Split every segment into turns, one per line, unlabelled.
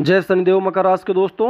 जय शनिदेव मकर राशि के दोस्तों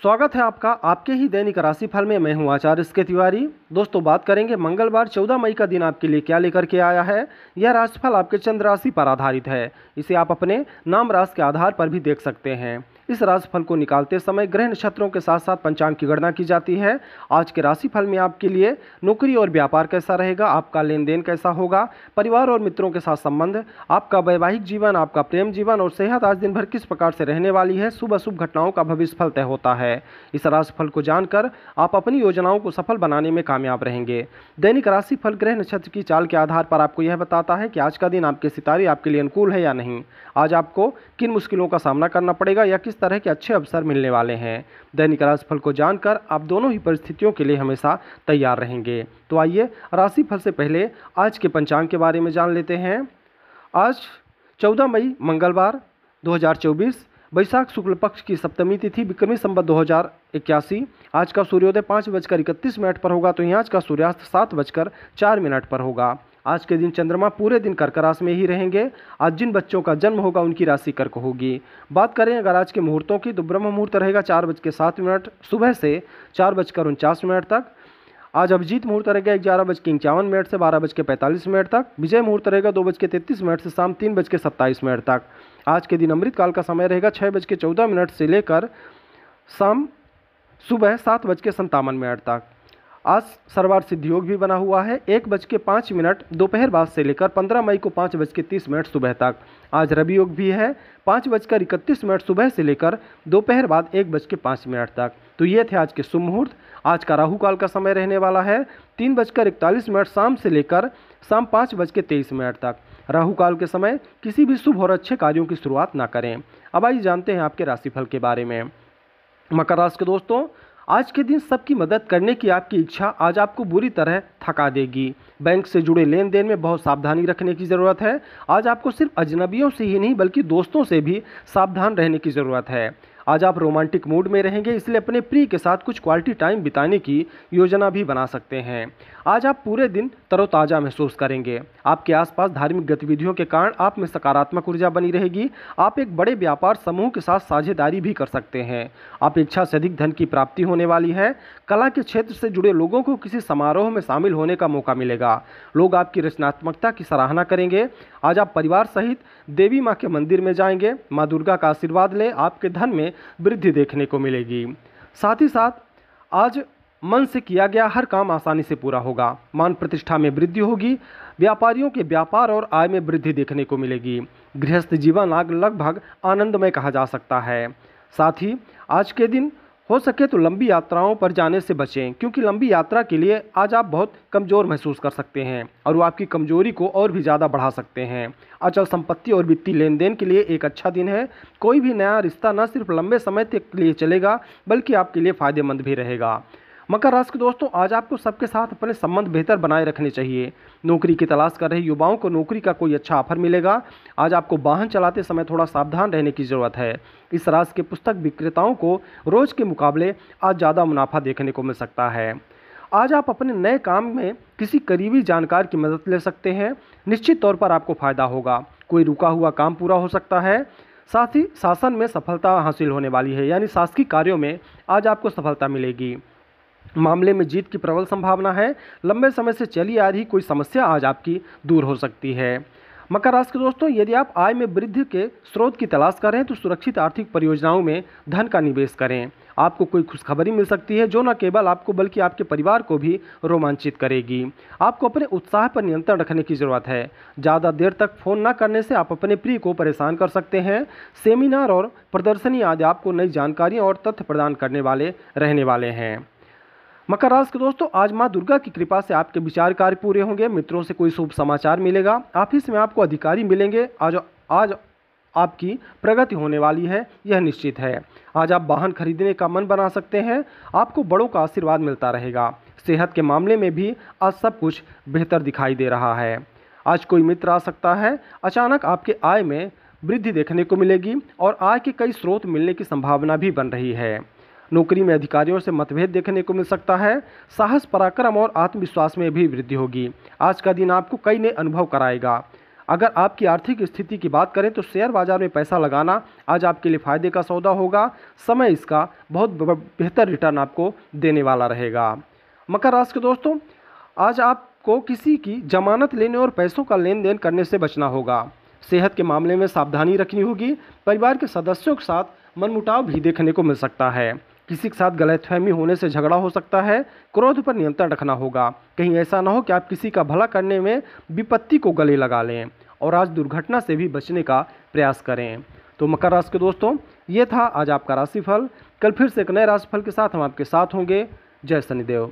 स्वागत है आपका आपके ही दैनिक राशिफल में मैं हूं आचार्य के तिवारी दोस्तों बात करेंगे मंगलवार 14 मई का दिन आपके लिए क्या लेकर के आया है यह राशिफल आपके चंद्र राशि पर आधारित है इसे आप अपने नाम राशि के आधार पर भी देख सकते हैं इस राशिफल को निकालते समय ग्रह नक्षत्रों के साथ साथ पंचांग की गणना की जाती है आज के राशिफल में आपके लिए नौकरी और व्यापार कैसा रहेगा आपका लेन देन कैसा होगा परिवार और मित्रों के साथ संबंध आपका वैवाहिक जीवन आपका प्रेम जीवन और सेहत आज दिन भर किस प्रकार से रहने वाली है शुभ अशुभ घटनाओं का भविष्य फल तय होता है इस राशिफल को जानकर आप अपनी योजनाओं को सफल बनाने में कामयाब रहेंगे दैनिक राशिफल ग्रह नक्षत्र की चाल के आधार पर आपको यह बताता है कि आज का दिन आपके सितारे आपके लिए अनुकूल है या नहीं आज आपको किन मुश्किलों का सामना करना पड़ेगा या किस तरह के अच्छे अवसर मिलने वाले हैं दैनिक राशिफल को जानकर आप दोनों ही परिस्थितियों के लिए हमेशा तैयार रहेंगे तो आइए राशिफल से पहले आज के पंचांग के बारे में जान लेते हैं आज चौदह मई मंगलवार दो वैशाख शुक्ल पक्ष की सप्तमी तिथि विक्रमी संबत दो हजार इक्यासी आज का सूर्योदय पाँच बजकर इकतीस मिनट पर होगा तो यहाँ आज का सूर्यास्त सात बजकर चार मिनट पर होगा आज के दिन चंद्रमा पूरे दिन कर्क राशि में ही रहेंगे आज जिन बच्चों का जन्म होगा उनकी राशि कर्क होगी बात करें अगर आज के मुहूर्तों की तो ब्रह्म मुहूर्त रहेगा चार बज के सात मिनट सुबह से चार बजकर उनचास मिनट तक आज अभिजीत मुहूर्त रहेगा ग्यारह बज के इक्यावन मिनट से बारह बज के पैंतालीस मिनट तक विजय मुहूर्त रहेगा दो बज के तैंतीस मिनट से शाम तीन बज के सत्ताईस मिनट तक आज के दिन अमृतकाल का समय रहेगा छः बज के चौदह मिनट से लेकर शाम सुबह सात बज के संतावन मिनट तक आज सरवार सिद्धियोग भी बना हुआ है एक बज के पाँच मिनट दोपहर बाद से लेकर पंद्रह मई को पाँच बज के तीस मिनट सुबह तक आज रवि योग भी है पाँच बजकर इकतीस मिनट सुबह से लेकर दोपहर बाद एक बज के पाँच मिनट तक तो ये थे आज के शुभ मुहूर्त आज का राहु काल का समय रहने वाला है तीन बजकर इकतालीस मिनट शाम से लेकर शाम पाँच बज के तेईस मिनट तक राहु काल के समय किसी भी शुभ और अच्छे कार्यों की शुरुआत ना करें अब आइए जानते हैं आपके राशिफल के बारे में मकर राशि के दोस्तों आज के दिन सबकी मदद करने की आपकी इच्छा आज आपको बुरी तरह थका देगी बैंक से जुड़े लेन देन में बहुत सावधानी रखने की ज़रूरत है आज आपको सिर्फ अजनबियों से ही नहीं बल्कि दोस्तों से भी सावधान रहने की ज़रूरत है आज आप रोमांटिक मूड में रहेंगे इसलिए अपने प्रिय के साथ कुछ क्वालिटी टाइम बिताने की योजना भी बना सकते हैं आज आप पूरे दिन तरोताज़ा महसूस करेंगे आपके आसपास धार्मिक गतिविधियों के कारण आप में सकारात्मक ऊर्जा बनी रहेगी आप एक बड़े व्यापार समूह के साथ साझेदारी भी कर सकते हैं आप इच्छा से अधिक धन की प्राप्ति होने वाली है कला के क्षेत्र से जुड़े लोगों को किसी समारोह में शामिल होने का मौका मिलेगा लोग आपकी रचनात्मकता की सराहना करेंगे आज आप परिवार सहित देवी माँ के मंदिर में जाएंगे माँ दुर्गा का आशीर्वाद लें आपके धन में वृद्धि देखने को मिलेगी साथ ही साथ आज मन से किया गया हर काम आसानी से पूरा होगा मान प्रतिष्ठा में वृद्धि होगी व्यापारियों के व्यापार और आय में वृद्धि देखने को मिलेगी गृहस्थ जीवन आग लगभग आनंदमय कहा जा सकता है साथ ही आज के दिन हो सके तो लंबी यात्राओं पर जाने से बचें क्योंकि लंबी यात्रा के लिए आज आप बहुत कमज़ोर महसूस कर सकते हैं और वो आपकी कमजोरी को और भी ज़्यादा बढ़ा सकते हैं अचल संपत्ति और वित्तीय लेन देन के लिए एक अच्छा दिन है कोई भी नया रिश्ता न सिर्फ लंबे समय तक के लिए चलेगा बल्कि आपके लिए फ़ायदेमंद भी रहेगा मकर राशि के दोस्तों आज आपको सबके साथ अपने संबंध बेहतर बनाए रखने चाहिए नौकरी की तलाश कर रहे युवाओं को नौकरी का कोई अच्छा ऑफर मिलेगा आज आपको वाहन चलाते समय थोड़ा सावधान रहने की ज़रूरत है इस राशि के पुस्तक विक्रेताओं को रोज़ के मुकाबले आज ज़्यादा मुनाफा देखने को मिल सकता है आज आप अपने नए काम में किसी करीबी जानकार की मदद ले सकते हैं निश्चित तौर पर आपको फ़ायदा होगा कोई रुका हुआ काम पूरा हो सकता है साथ ही शासन में सफलता हासिल होने वाली है यानी शासकीय कार्यों में आज आपको सफलता मिलेगी मामले में जीत की प्रबल संभावना है लंबे समय से चली आ रही कोई समस्या आज आपकी दूर हो सकती है मकर राशि के दोस्तों यदि आप आय में वृद्धि के स्रोत की तलाश कर रहे हैं तो सुरक्षित आर्थिक परियोजनाओं में धन का निवेश करें आपको कोई खुशखबरी मिल सकती है जो न केवल आपको बल्कि आपके परिवार को भी रोमांचित करेगी आपको अपने उत्साह पर नियंत्रण रखने की ज़रूरत है ज़्यादा देर तक फ़ोन न करने से आप अपने प्रिय को परेशान कर सकते हैं सेमिनार और प्रदर्शनी आदि आपको नई जानकारियाँ और तथ्य प्रदान करने वाले रहने वाले हैं मकर राशि के दोस्तों आज माँ दुर्गा की कृपा से आपके विचार कार्य पूरे होंगे मित्रों से कोई शुभ समाचार मिलेगा ऑफिस में आपको अधिकारी मिलेंगे आज आज आपकी प्रगति होने वाली है यह निश्चित है आज आप वाहन खरीदने का मन बना सकते हैं आपको बड़ों का आशीर्वाद मिलता रहेगा सेहत के मामले में भी आज सब कुछ बेहतर दिखाई दे रहा है आज कोई मित्र आ सकता है अचानक आपके आय में वृद्धि देखने को मिलेगी और आय के कई स्रोत मिलने की संभावना भी बन रही है नौकरी में अधिकारियों से मतभेद देखने को मिल सकता है साहस पराक्रम और आत्मविश्वास में भी वृद्धि होगी आज का दिन आपको कई नए अनुभव कराएगा अगर आपकी आर्थिक स्थिति की बात करें तो शेयर बाजार में पैसा लगाना आज आपके लिए फायदे का सौदा होगा समय इसका बहुत बेहतर रिटर्न आपको देने वाला रहेगा मकर राशि के दोस्तों आज आपको किसी की जमानत लेने और पैसों का लेन देन करने से बचना होगा सेहत के मामले में सावधानी रखनी होगी परिवार के सदस्यों के साथ मनमुटाव भी देखने को मिल सकता है किसी के साथ गलतफहमी होने से झगड़ा हो सकता है क्रोध पर नियंत्रण रखना होगा कहीं ऐसा ना हो कि आप किसी का भला करने में विपत्ति को गले लगा लें और आज दुर्घटना से भी बचने का प्रयास करें तो मकर राशि के दोस्तों ये था आज आपका राशिफल कल फिर से एक नए राशिफल के साथ हम आपके साथ होंगे जय शनिदेव